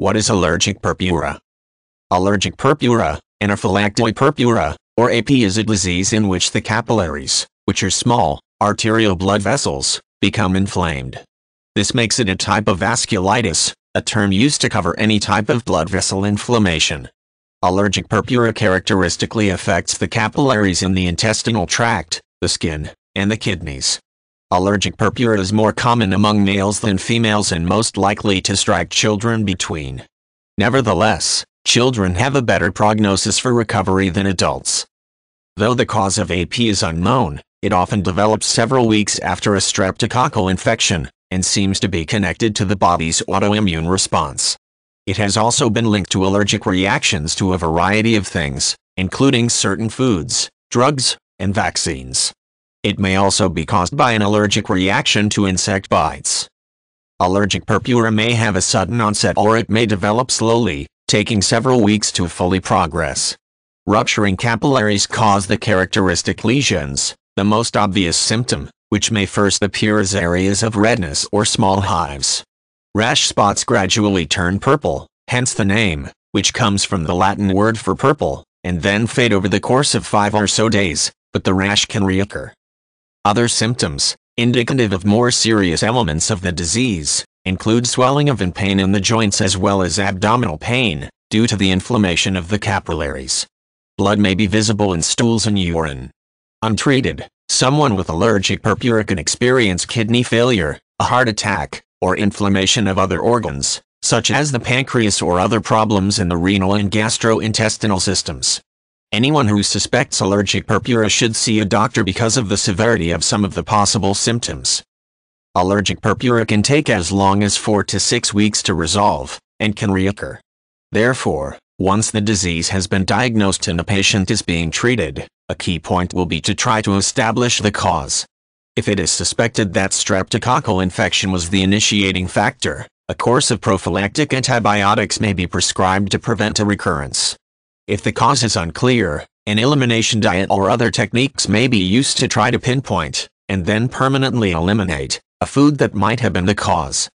What is allergic purpura? Allergic purpura, anaphylactoid purpura, or AP is a disease in which the capillaries, which are small, arterial blood vessels, become inflamed. This makes it a type of vasculitis, a term used to cover any type of blood vessel inflammation. Allergic purpura characteristically affects the capillaries in the intestinal tract, the skin, and the kidneys. Allergic purpura is more common among males than females and most likely to strike children between. Nevertheless, children have a better prognosis for recovery than adults. Though the cause of AP is unknown, it often develops several weeks after a streptococcal infection, and seems to be connected to the body's autoimmune response. It has also been linked to allergic reactions to a variety of things, including certain foods, drugs, and vaccines. It may also be caused by an allergic reaction to insect bites. Allergic purpura may have a sudden onset or it may develop slowly, taking several weeks to fully progress. Rupturing capillaries cause the characteristic lesions, the most obvious symptom, which may first appear as areas of redness or small hives. Rash spots gradually turn purple, hence the name, which comes from the Latin word for purple, and then fade over the course of five or so days, but the rash can reoccur. Other symptoms, indicative of more serious elements of the disease, include swelling of and pain in the joints as well as abdominal pain, due to the inflammation of the capillaries. Blood may be visible in stools and urine. Untreated, someone with allergic purpura can experience kidney failure, a heart attack, or inflammation of other organs, such as the pancreas or other problems in the renal and gastrointestinal systems. Anyone who suspects allergic purpura should see a doctor because of the severity of some of the possible symptoms. Allergic purpura can take as long as 4 to 6 weeks to resolve, and can reoccur. Therefore, once the disease has been diagnosed and a patient is being treated, a key point will be to try to establish the cause. If it is suspected that streptococcal infection was the initiating factor, a course of prophylactic antibiotics may be prescribed to prevent a recurrence. If the cause is unclear, an elimination diet or other techniques may be used to try to pinpoint, and then permanently eliminate, a food that might have been the cause.